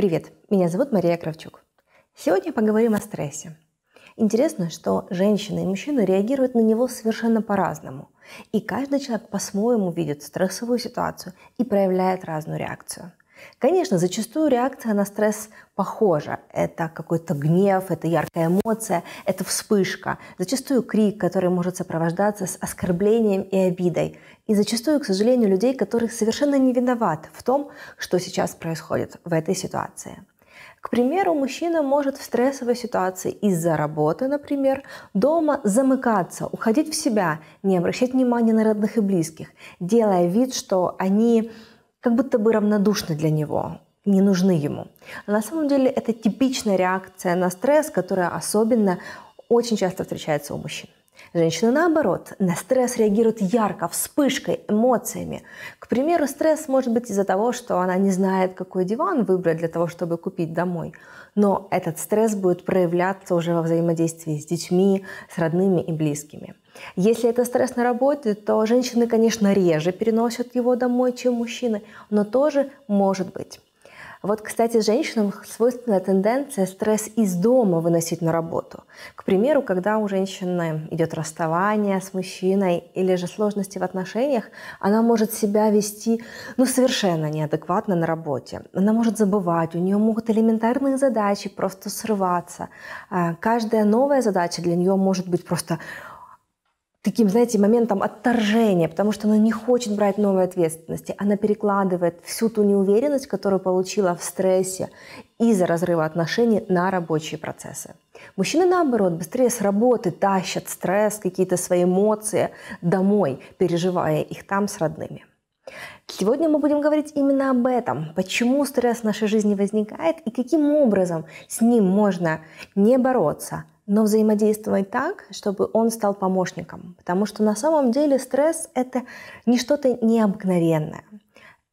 Привет, меня зовут Мария Кравчук. Сегодня поговорим о стрессе. Интересно, что женщины и мужчины реагируют на него совершенно по-разному. И каждый человек по-своему видит стрессовую ситуацию и проявляет разную реакцию. Конечно, зачастую реакция на стресс похожа. Это какой-то гнев, это яркая эмоция, это вспышка. Зачастую крик, который может сопровождаться с оскорблением и обидой. И зачастую, к сожалению, людей, которых совершенно не виноват в том, что сейчас происходит в этой ситуации. К примеру, мужчина может в стрессовой ситуации из-за работы, например, дома замыкаться, уходить в себя, не обращать внимания на родных и близких, делая вид, что они как будто бы равнодушны для него, не нужны ему. А на самом деле это типичная реакция на стресс, которая особенно очень часто встречается у мужчин. Женщины, наоборот, на стресс реагируют ярко, вспышкой, эмоциями. К примеру, стресс может быть из-за того, что она не знает, какой диван выбрать для того, чтобы купить домой. Но этот стресс будет проявляться уже во взаимодействии с детьми, с родными и близкими. Если это стресс на работе, то женщины, конечно, реже переносят его домой, чем мужчины, но тоже может быть. Вот, кстати, женщинам свойственна тенденция стресс из дома выносить на работу. К примеру, когда у женщины идет расставание с мужчиной или же сложности в отношениях, она может себя вести ну, совершенно неадекватно на работе. Она может забывать, у нее могут элементарные задачи просто срываться. А каждая новая задача для нее может быть просто таким, знаете, моментом отторжения, потому что она не хочет брать новой ответственности. Она перекладывает всю ту неуверенность, которую получила в стрессе из-за разрыва отношений на рабочие процессы. Мужчины, наоборот, быстрее с работы тащат стресс, какие-то свои эмоции домой, переживая их там с родными. Сегодня мы будем говорить именно об этом, почему стресс в нашей жизни возникает и каким образом с ним можно не бороться, но взаимодействовать так, чтобы он стал помощником. Потому что на самом деле стресс — это не что-то необыкновенное.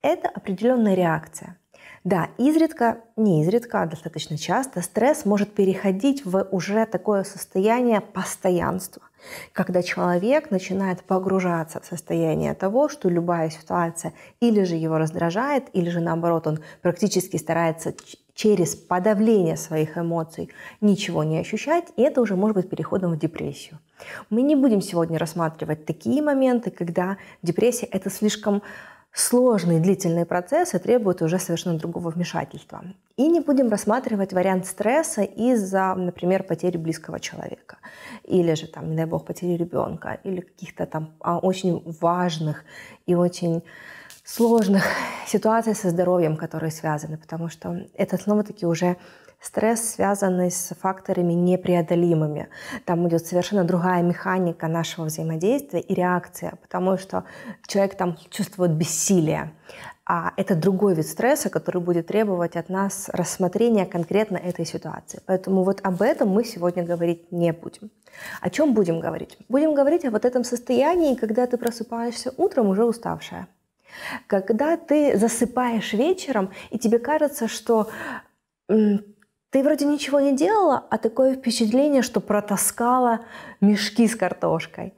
Это определенная реакция. Да, изредка, не изредка, а достаточно часто стресс может переходить в уже такое состояние постоянства – когда человек начинает погружаться в состояние того, что любая ситуация или же его раздражает, или же наоборот он практически старается через подавление своих эмоций ничего не ощущать, и это уже может быть переходом в депрессию. Мы не будем сегодня рассматривать такие моменты, когда депрессия это слишком сложные длительные процессы требуют уже совершенно другого вмешательства. И не будем рассматривать вариант стресса из-за, например, потери близкого человека, или же, там, не дай бог, потери ребенка, или каких-то там а, очень важных и очень сложных ситуаций со здоровьем, которые связаны, потому что это снова-таки уже стресс, связанный с факторами непреодолимыми. Там идет совершенно другая механика нашего взаимодействия и реакция, потому что человек там чувствует бессилие. А это другой вид стресса, который будет требовать от нас рассмотрения конкретно этой ситуации. Поэтому вот об этом мы сегодня говорить не будем. О чем будем говорить? Будем говорить о вот этом состоянии, когда ты просыпаешься утром уже уставшая. Когда ты засыпаешь вечером, и тебе кажется, что ты вроде ничего не делала, а такое впечатление, что протаскала мешки с картошкой.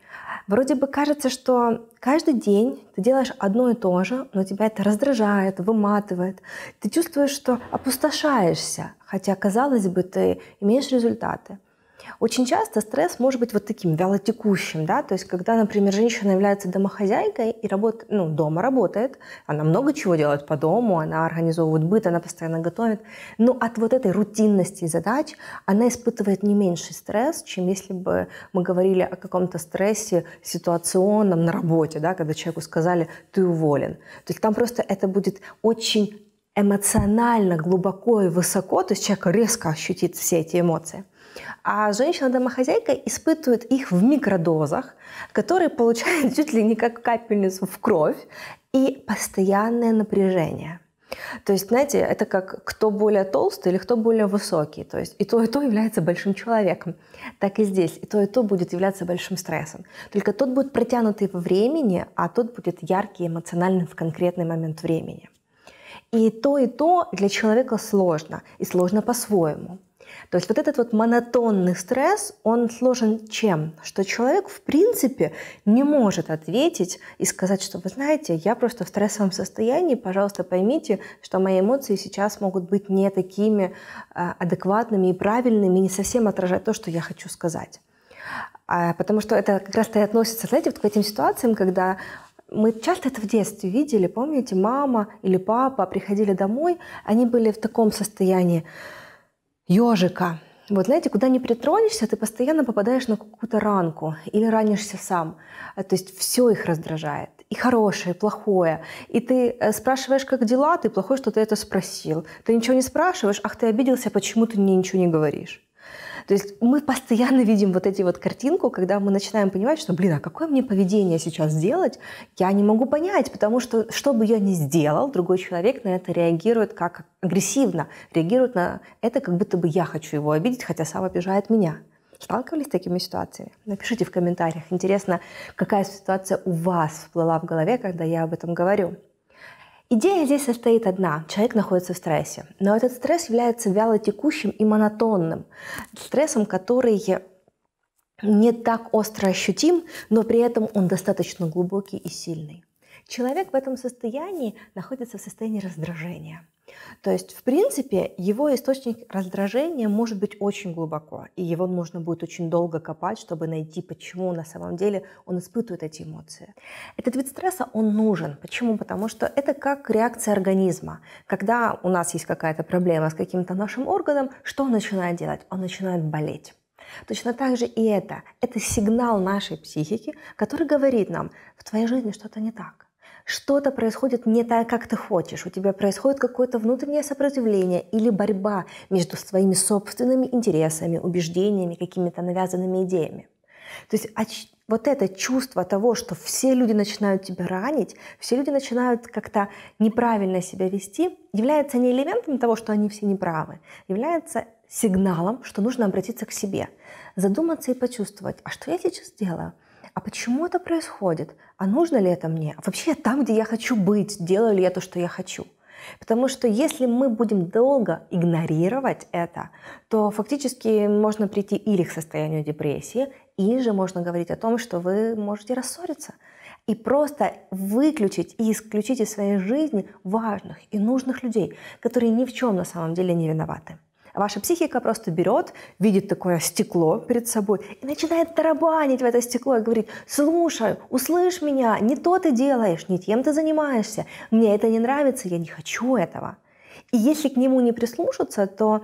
Вроде бы кажется, что каждый день ты делаешь одно и то же, но тебя это раздражает, выматывает. Ты чувствуешь, что опустошаешься, хотя, казалось бы, ты имеешь результаты. Очень часто стресс может быть вот таким вялотекущим, да, то есть когда, например, женщина является домохозяйкой и работ... ну, дома работает, она много чего делает по дому, она организовывает быт, она постоянно готовит, но от вот этой рутинности задач она испытывает не меньший стресс, чем если бы мы говорили о каком-то стрессе ситуационном на работе, да, когда человеку сказали «ты уволен». То есть там просто это будет очень эмоционально, глубоко и высоко, то есть человек резко ощутит все эти эмоции – а женщина-домохозяйка испытывает их в микродозах, которые получают чуть ли не как капельницу в кровь и постоянное напряжение. То есть, знаете, это как кто более толстый или кто более высокий. То есть и то, и то является большим человеком. Так и здесь. И то, и то будет являться большим стрессом. Только тот будет протянутый во времени, а тот будет яркий, эмоциональный в конкретный момент времени. И то, и то для человека сложно. И сложно по-своему. То есть вот этот вот монотонный стресс, он сложен чем? Что человек в принципе не может ответить и сказать, что вы знаете, я просто в стрессовом состоянии, пожалуйста, поймите, что мои эмоции сейчас могут быть не такими а, адекватными и правильными, не совсем отражать то, что я хочу сказать. А, потому что это как раз-то и относится, знаете, вот к этим ситуациям, когда мы часто это в детстве видели, помните, мама или папа приходили домой, они были в таком состоянии, ежика. Вот знаете, куда не притронешься, ты постоянно попадаешь на какую-то ранку или ранишься сам. Э, то есть все их раздражает. И хорошее, и плохое. И ты э, спрашиваешь, как дела, ты плохой, что ты это спросил. Ты ничего не спрашиваешь, ах, ты обиделся, почему ты мне ничего не говоришь. То есть мы постоянно видим вот эти вот картинку, когда мы начинаем понимать, что, блин, а какое мне поведение сейчас делать, я не могу понять, потому что, что бы я ни сделал, другой человек на это реагирует как агрессивно, реагирует на это, как будто бы я хочу его обидеть, хотя сам обижает меня. Сталкивались с такими ситуациями? Напишите в комментариях. Интересно, какая ситуация у вас всплыла в голове, когда я об этом говорю. Идея здесь состоит одна. Человек находится в стрессе. Но этот стресс является вяло текущим и монотонным. Стрессом, который не так остро ощутим, но при этом он достаточно глубокий и сильный. Человек в этом состоянии находится в состоянии раздражения. То есть, в принципе, его источник раздражения может быть очень глубоко, и его нужно будет очень долго копать, чтобы найти, почему на самом деле он испытывает эти эмоции. Этот вид стресса, он нужен. Почему? Потому что это как реакция организма. Когда у нас есть какая-то проблема с каким-то нашим органом, что он начинает делать? Он начинает болеть. Точно так же и это. Это сигнал нашей психики, который говорит нам, в твоей жизни что-то не так что-то происходит не так, как ты хочешь, у тебя происходит какое-то внутреннее сопротивление или борьба между своими собственными интересами, убеждениями, какими-то навязанными идеями. То есть вот это чувство того, что все люди начинают тебя ранить, все люди начинают как-то неправильно себя вести, является не элементом того, что они все неправы, является сигналом, что нужно обратиться к себе, задуматься и почувствовать, а что я сейчас делаю – а почему это происходит? А нужно ли это мне? А вообще я там, где я хочу быть, делаю ли я то, что я хочу? Потому что если мы будем долго игнорировать это, то фактически можно прийти или к состоянию депрессии, или же можно говорить о том, что вы можете рассориться. И просто выключить и исключить из своей жизни важных и нужных людей, которые ни в чем на самом деле не виноваты. Ваша психика просто берет, видит такое стекло перед собой и начинает тарабанить в это стекло и говорит, слушай, услышь меня, не то ты делаешь, не тем ты занимаешься, мне это не нравится, я не хочу этого. И если к нему не прислушаться, то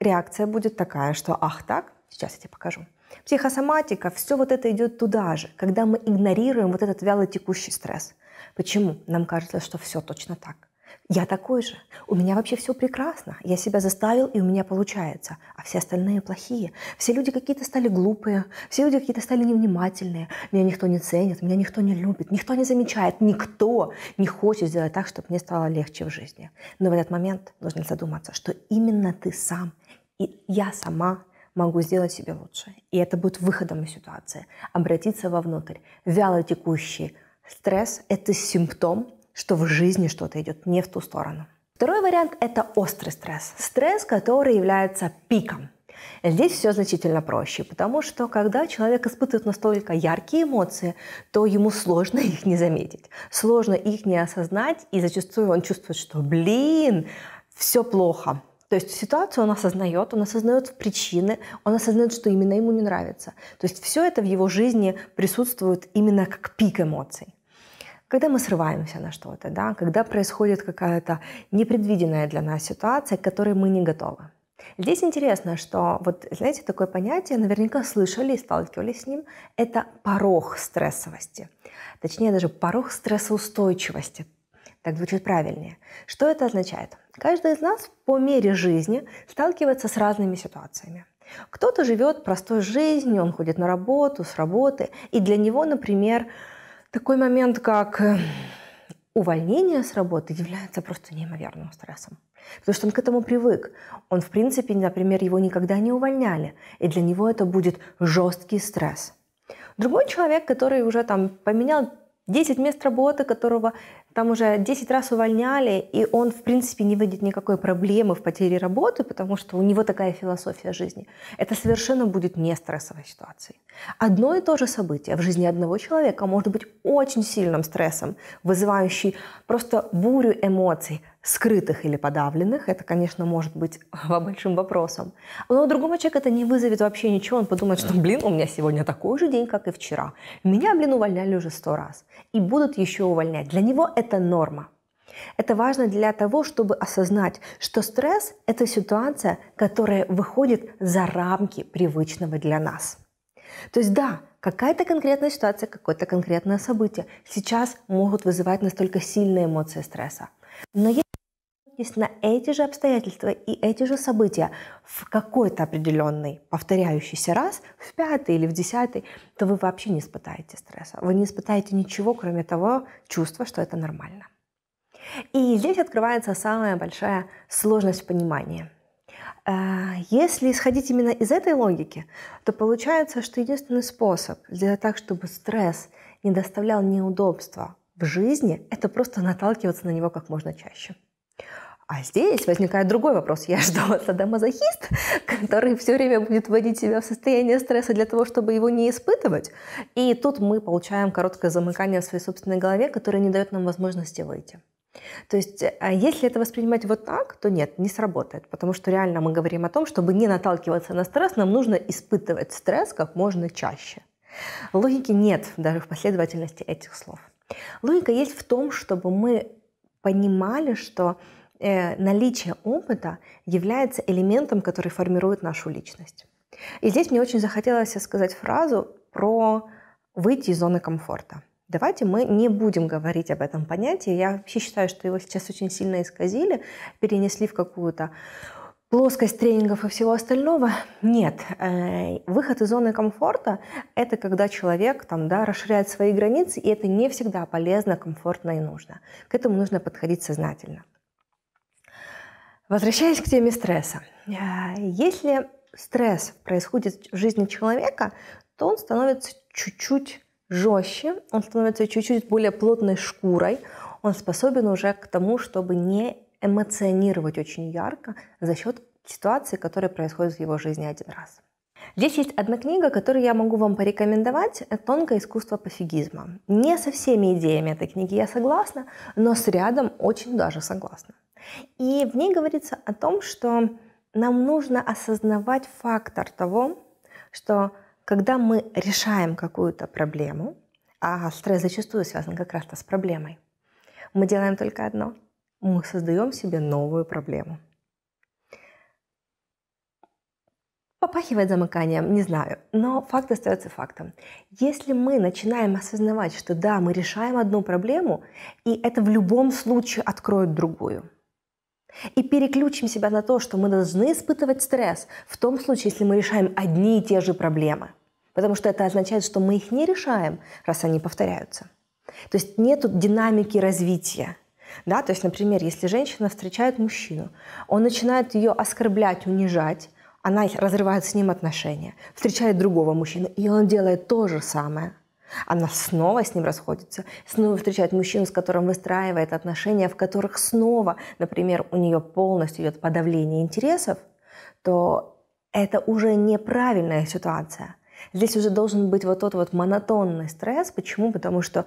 реакция будет такая, что ах так, сейчас я тебе покажу. Психосоматика, все вот это идет туда же, когда мы игнорируем вот этот вяло текущий стресс. Почему? Нам кажется, что все точно так. Я такой же. У меня вообще все прекрасно. Я себя заставил, и у меня получается. А все остальные плохие. Все люди какие-то стали глупые. Все люди какие-то стали невнимательные. Меня никто не ценит, меня никто не любит, никто не замечает. Никто не хочет сделать так, чтобы мне стало легче в жизни. Но в этот момент нужно задуматься, что именно ты сам и я сама могу сделать себе лучше. И это будет выходом из ситуации. Обратиться вовнутрь. Вяло текущий стресс – это симптом что в жизни что-то идет не в ту сторону. Второй вариант – это острый стресс. Стресс, который является пиком. Здесь все значительно проще, потому что когда человек испытывает настолько яркие эмоции, то ему сложно их не заметить, сложно их не осознать, и зачастую он чувствует, что, блин, все плохо, то есть ситуацию он осознает, он осознает причины, он осознает, что именно ему не нравится. То есть все это в его жизни присутствует именно как пик эмоций когда мы срываемся на что-то, да, когда происходит какая-то непредвиденная для нас ситуация, к которой мы не готовы. Здесь интересно, что вот, знаете, такое понятие, наверняка слышали и сталкивались с ним, это порог стрессовости. Точнее, даже порог стрессоустойчивости. Так звучит правильнее. Что это означает? Каждый из нас по мере жизни сталкивается с разными ситуациями. Кто-то живет простой жизнью, он ходит на работу, с работы, и для него, например, такой момент, как э, увольнение с работы является просто неимоверным стрессом. Потому что он к этому привык. Он, в принципе, например, его никогда не увольняли. И для него это будет жесткий стресс. Другой человек, который уже там поменял 10 мест работы, которого там уже 10 раз увольняли, и он, в принципе, не видит никакой проблемы в потере работы, потому что у него такая философия жизни. Это совершенно будет не стрессовой ситуацией. Одно и то же событие в жизни одного человека может быть очень сильным стрессом, вызывающий просто бурю эмоций, скрытых или подавленных, это, конечно, может быть большим вопросом. Но у другого человека это не вызовет вообще ничего. Он подумает, что, блин, у меня сегодня такой же день, как и вчера. Меня, блин, увольняли уже сто раз. И будут еще увольнять. Для него это норма. Это важно для того, чтобы осознать, что стресс – это ситуация, которая выходит за рамки привычного для нас. То есть да, какая-то конкретная ситуация, какое-то конкретное событие сейчас могут вызывать настолько сильные эмоции стресса. Но есть если на эти же обстоятельства и эти же события в какой-то определенный повторяющийся раз, в пятый или в десятый, то вы вообще не испытаете стресса. Вы не испытаете ничего, кроме того чувства, что это нормально. И здесь открывается самая большая сложность понимания. Э, если исходить именно из этой логики, то получается, что единственный способ сделать так, чтобы стресс не доставлял неудобства в жизни, это просто наталкиваться на него как можно чаще. А здесь возникает другой вопрос. Я жду от садомазохист, который все время будет вводить себя в состояние стресса для того, чтобы его не испытывать. И тут мы получаем короткое замыкание в своей собственной голове, которое не дает нам возможности выйти. То есть, а если это воспринимать вот так, то нет, не сработает, потому что реально мы говорим о том, чтобы не наталкиваться на стресс, нам нужно испытывать стресс как можно чаще. Логики нет даже в последовательности этих слов. Логика есть в том, чтобы мы понимали, что Э, наличие опыта является элементом, который формирует нашу личность. И здесь мне очень захотелось сказать фразу про выйти из зоны комфорта. Давайте мы не будем говорить об этом понятии. Я вообще считаю, что его сейчас очень сильно исказили, перенесли в какую-то плоскость тренингов и всего остального. Нет, э, выход из зоны комфорта – это когда человек там, да, расширяет свои границы, и это не всегда полезно, комфортно и нужно. К этому нужно подходить сознательно. Возвращаясь к теме стресса. А, если стресс происходит в жизни человека, то он становится чуть-чуть жестче, он становится чуть-чуть более плотной шкурой, он способен уже к тому, чтобы не эмоционировать очень ярко за счет ситуации, которая происходит в его жизни один раз. Здесь есть одна книга, которую я могу вам порекомендовать. «Тонкое искусство пофигизма». Не со всеми идеями этой книги я согласна, но с рядом очень даже согласна. И в ней говорится о том, что нам нужно осознавать фактор того, что когда мы решаем какую-то проблему, а стресс зачастую связан как раз-то с проблемой, мы делаем только одно. Мы создаем себе новую проблему. Попахивает замыканием, не знаю, но факт остается фактом. Если мы начинаем осознавать, что да, мы решаем одну проблему, и это в любом случае откроет другую – и переключим себя на то, что мы должны испытывать стресс в том случае, если мы решаем одни и те же проблемы. Потому что это означает, что мы их не решаем, раз они повторяются. То есть нет динамики развития. Да? То есть, например, если женщина встречает мужчину, он начинает ее оскорблять, унижать, она разрывает с ним отношения, встречает другого мужчину, и он делает то же самое. Она снова с ним расходится, снова встречает мужчину, с которым выстраивает отношения, в которых снова, например, у нее полностью идет подавление интересов, то это уже неправильная ситуация. Здесь уже должен быть вот тот вот монотонный стресс. Почему? Потому что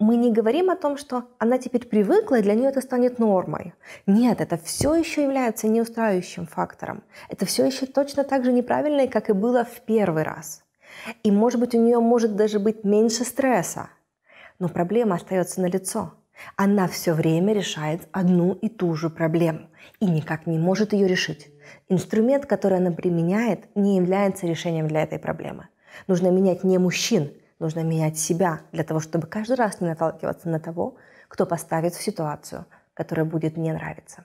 мы не говорим о том, что она теперь привыкла, и для нее это станет нормой. Нет, это все еще является неустраивающим фактором. Это все еще точно так же неправильно, как и было в первый раз. И, может быть, у нее может даже быть меньше стресса, но проблема остается на лицо. Она все время решает одну и ту же проблему и никак не может ее решить. Инструмент, который она применяет, не является решением для этой проблемы. Нужно менять не мужчин, нужно менять себя для того, чтобы каждый раз не наталкиваться на того, кто поставит в ситуацию, которая будет не нравиться.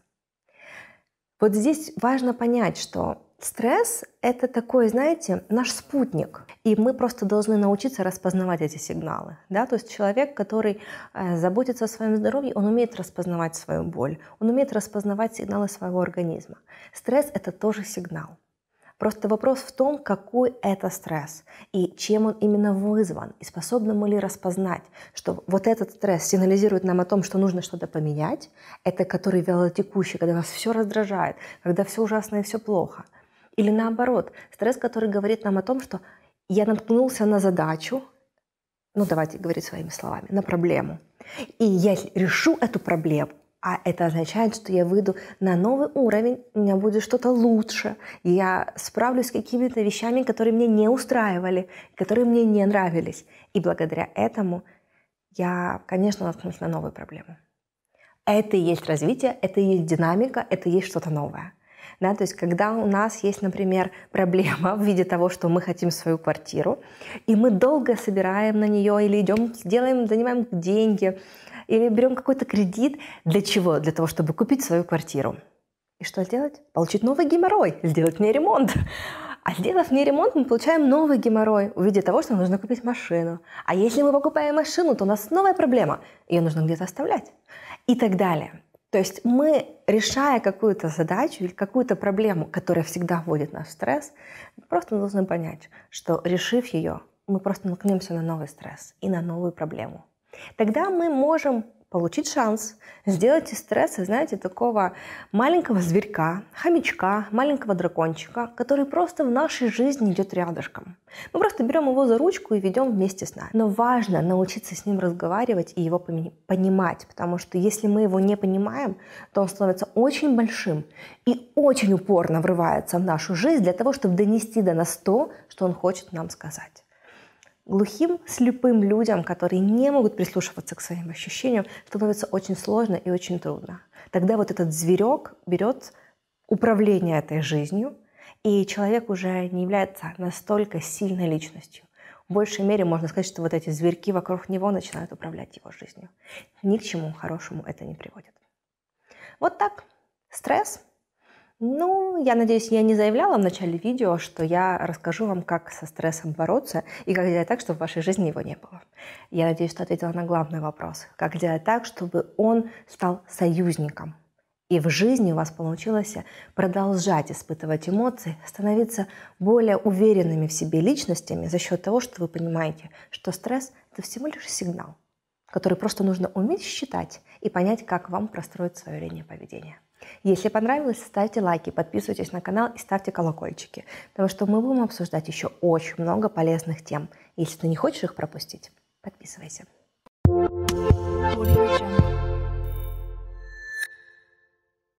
Вот здесь важно понять, что Стресс — это такой, знаете, наш спутник. И мы просто должны научиться распознавать эти сигналы. Да? То есть человек, который э, заботится о своем здоровье, он умеет распознавать свою боль, он умеет распознавать сигналы своего организма. Стресс — это тоже сигнал. Просто вопрос в том, какой это стресс и чем он именно вызван, и способны мы ли распознать, что вот этот стресс сигнализирует нам о том, что нужно что-то поменять, это который вялотекущий, когда вас все раздражает, когда все ужасно и все плохо – или наоборот, стресс, который говорит нам о том, что я наткнулся на задачу, ну давайте говорить своими словами, на проблему. И я решу эту проблему, а это означает, что я выйду на новый уровень, у меня будет что-то лучше, я справлюсь с какими-то вещами, которые мне не устраивали, которые мне не нравились. И благодаря этому я, конечно, наткнусь на новую проблему. Это и есть развитие, это и есть динамика, это и есть что-то новое. Да? То есть когда у нас есть, например, проблема в виде того, что мы хотим свою квартиру, и мы долго собираем на нее или идем, делаем, занимаем деньги, или берем какой-то кредит. Для чего? Для того, чтобы купить свою квартиру. И что делать? Получить новый геморрой, сделать мне ремонт. А сделав не ремонт, мы получаем новый геморрой в виде того, что нужно купить машину. А если мы покупаем машину, то у нас новая проблема. Ее нужно где-то оставлять. И так далее. То есть мы, решая какую-то задачу или какую-то проблему, которая всегда вводит нас в стресс, просто должны понять, что решив ее, мы просто наткнемся на новый стресс и на новую проблему. Тогда мы можем получить шанс, сделать из стресса, знаете, такого маленького зверька, хомячка, маленького дракончика, который просто в нашей жизни идет рядышком. Мы просто берем его за ручку и ведем вместе с нами. Но важно научиться с ним разговаривать и его понимать, потому что если мы его не понимаем, то он становится очень большим и очень упорно врывается в нашу жизнь для того, чтобы донести до нас то, что он хочет нам сказать. Глухим, слепым людям, которые не могут прислушиваться к своим ощущениям, становится очень сложно и очень трудно. Тогда вот этот зверек берет управление этой жизнью, и человек уже не является настолько сильной личностью. В большей мере можно сказать, что вот эти зверьки вокруг него начинают управлять его жизнью. Ни к чему хорошему это не приводит. Вот так. Стресс ну, я надеюсь, я не заявляла в начале видео, что я расскажу вам, как со стрессом бороться и как делать так, чтобы в вашей жизни его не было. Я надеюсь, что ответила на главный вопрос. Как делать так, чтобы он стал союзником. И в жизни у вас получилось продолжать испытывать эмоции, становиться более уверенными в себе личностями за счет того, что вы понимаете, что стресс – это всего лишь сигнал, который просто нужно уметь считать и понять, как вам простроить свое линию поведения. Если понравилось, ставьте лайки, подписывайтесь на канал и ставьте колокольчики, потому что мы будем обсуждать еще очень много полезных тем. Если ты не хочешь их пропустить, подписывайся. Audio